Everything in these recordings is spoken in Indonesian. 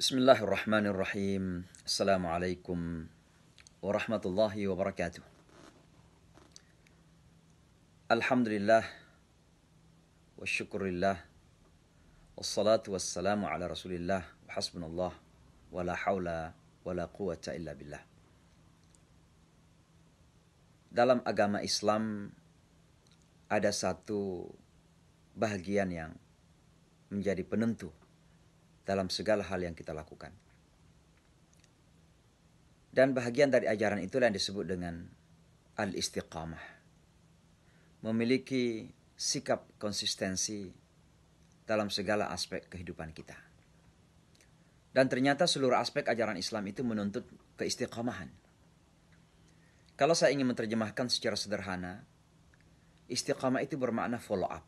بسم الله الرحمن الرحيم السلام عليكم ورحمة الله وبركاته الحمد لله والشكر لله والصلاة والسلام على رسول الله وحسبنا الله ولا حول ولا قوة إلا بالله Dalam agama Islam ada satu bahagian yang menjadi penentu dalam segala hal yang kita lakukan. Dan bahagian dari ajaran itulah yang disebut dengan al-istiqamah. Memiliki sikap konsistensi dalam segala aspek kehidupan kita. Dan ternyata seluruh aspek ajaran Islam itu menuntut keistiqamahan. Kalau saya ingin menerjemahkan secara sederhana, istiqamah itu bermakna follow up.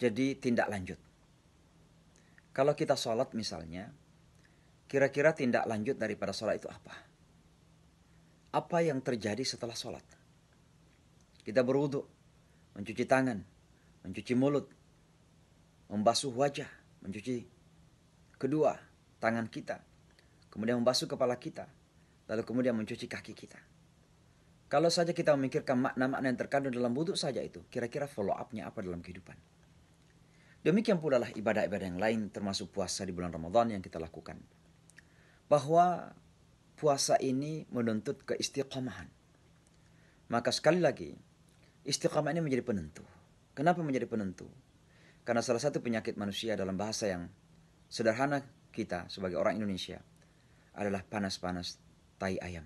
Jadi tindak lanjut kalau kita sholat misalnya, kira-kira tindak lanjut daripada sholat itu apa? Apa yang terjadi setelah sholat? Kita berwudu, mencuci tangan, mencuci mulut, membasuh wajah, mencuci kedua tangan kita, kemudian membasuh kepala kita, lalu kemudian mencuci kaki kita. Kalau saja kita memikirkan makna-makna yang terkandung dalam wudhu saja itu, kira-kira follow up-nya apa dalam kehidupan? Demikian pula lah ibadah-ibadah yang lain termasuk puasa di bulan Ramadan yang kita lakukan. Bahwa puasa ini menuntut keistiqomahan. Maka sekali lagi, istiqamah ini menjadi penentu. Kenapa menjadi penentu? Karena salah satu penyakit manusia dalam bahasa yang sederhana kita sebagai orang Indonesia adalah panas-panas tai ayam.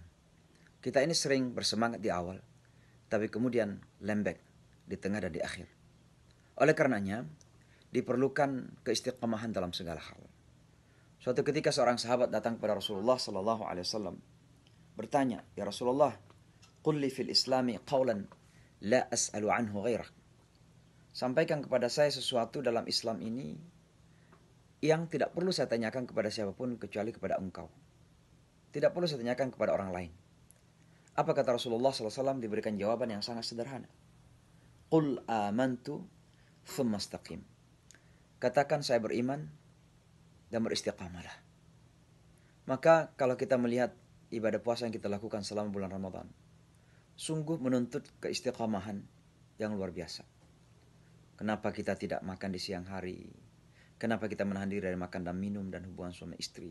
Kita ini sering bersemangat di awal, tapi kemudian lembek di tengah dan di akhir. Oleh karenanya, diperlukan keistiqomahan dalam segala hal. Suatu ketika seorang sahabat datang kepada Rasulullah sallallahu alaihi wasallam bertanya, "Ya Rasulullah, qul fil islami qawlan la as'alu anhu ghairak." Sampaikan kepada saya sesuatu dalam Islam ini yang tidak perlu saya tanyakan kepada siapapun kecuali kepada engkau. Tidak perlu saya tanyakan kepada orang lain. Apa kata Rasulullah alaihi salam diberikan jawaban yang sangat sederhana. Qul amantu thumma istaqim. Katakan saya beriman dan beristiqamalah. Maka kalau kita melihat ibadah puasa yang kita lakukan selama bulan Ramadan, sungguh menuntut keistiqamahan yang luar biasa. Kenapa kita tidak makan di siang hari? Kenapa kita menahan diri dari makan dan minum dan hubungan suami istri?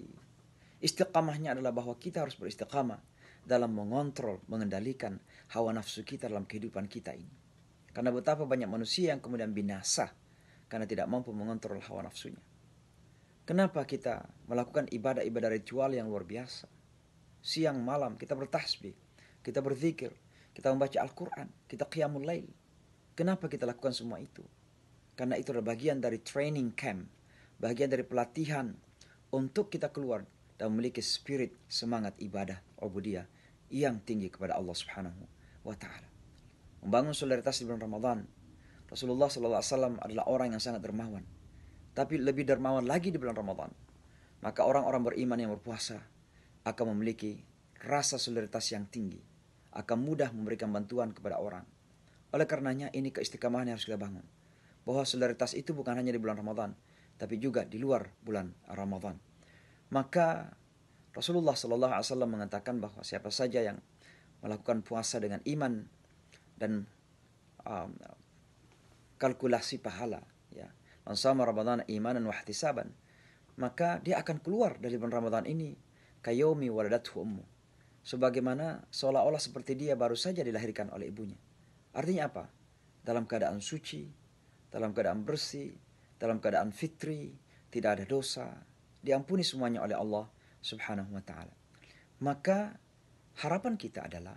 Istiqamahnya adalah bahwa kita harus beristiqamah dalam mengontrol, mengendalikan hawa nafsu kita dalam kehidupan kita ini. Karena betapa banyak manusia yang kemudian binasa karena tidak mampu mengontrol hawa nafsunya. Kenapa kita melakukan ibadah-ibadah ritual yang luar biasa? Siang malam kita bertasbih, kita berzikir, kita membaca Al-Quran, kita qiyamul lail. Kenapa kita lakukan semua itu? Karena itu adalah bagian dari training camp, bagian dari pelatihan untuk kita keluar dan memiliki spirit semangat ibadah ubudiyah yang tinggi kepada Allah Subhanahu wa taala. Membangun solidaritas di bulan Ramadan Rasulullah SAW adalah orang yang sangat dermawan. Tapi lebih dermawan lagi di bulan Ramadan. Maka orang-orang beriman yang berpuasa akan memiliki rasa solidaritas yang tinggi. Akan mudah memberikan bantuan kepada orang. Oleh karenanya ini keistiqamahan yang harus kita bangun. Bahwa solidaritas itu bukan hanya di bulan Ramadan. Tapi juga di luar bulan Ramadan. Maka Rasulullah SAW mengatakan bahwa siapa saja yang melakukan puasa dengan iman dan um, kalkulasi pahala ya man sama Ramadan imanan wa maka dia akan keluar dari bulan Ramadan ini kayomi waladathu ummu sebagaimana seolah-olah seperti dia baru saja dilahirkan oleh ibunya artinya apa dalam keadaan suci dalam keadaan bersih dalam keadaan fitri tidak ada dosa diampuni semuanya oleh Allah subhanahu wa taala maka harapan kita adalah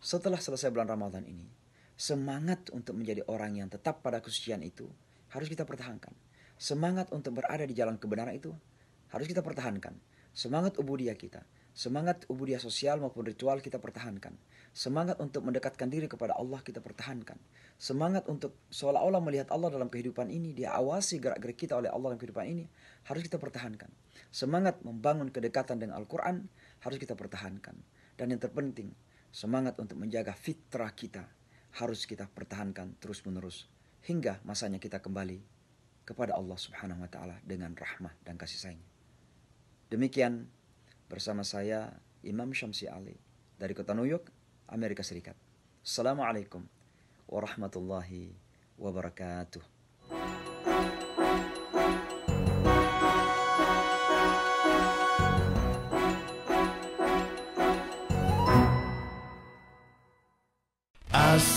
setelah selesai bulan Ramadan ini Semangat untuk menjadi orang yang tetap pada kesucian itu harus kita pertahankan. Semangat untuk berada di jalan kebenaran itu harus kita pertahankan. Semangat ubudiah kita, semangat ubudiah sosial maupun ritual kita pertahankan. Semangat untuk mendekatkan diri kepada Allah kita pertahankan. Semangat untuk seolah-olah melihat Allah dalam kehidupan ini, dia awasi gerak-gerik kita oleh Allah dalam kehidupan ini, harus kita pertahankan. Semangat membangun kedekatan dengan Al-Quran harus kita pertahankan. Dan yang terpenting, semangat untuk menjaga fitrah kita harus kita pertahankan terus-menerus hingga masanya kita kembali kepada Allah Subhanahu wa taala dengan rahmah dan kasih sayang. Demikian bersama saya Imam Syamsi Ali dari kota New York, Amerika Serikat. Assalamualaikum warahmatullahi wabarakatuh.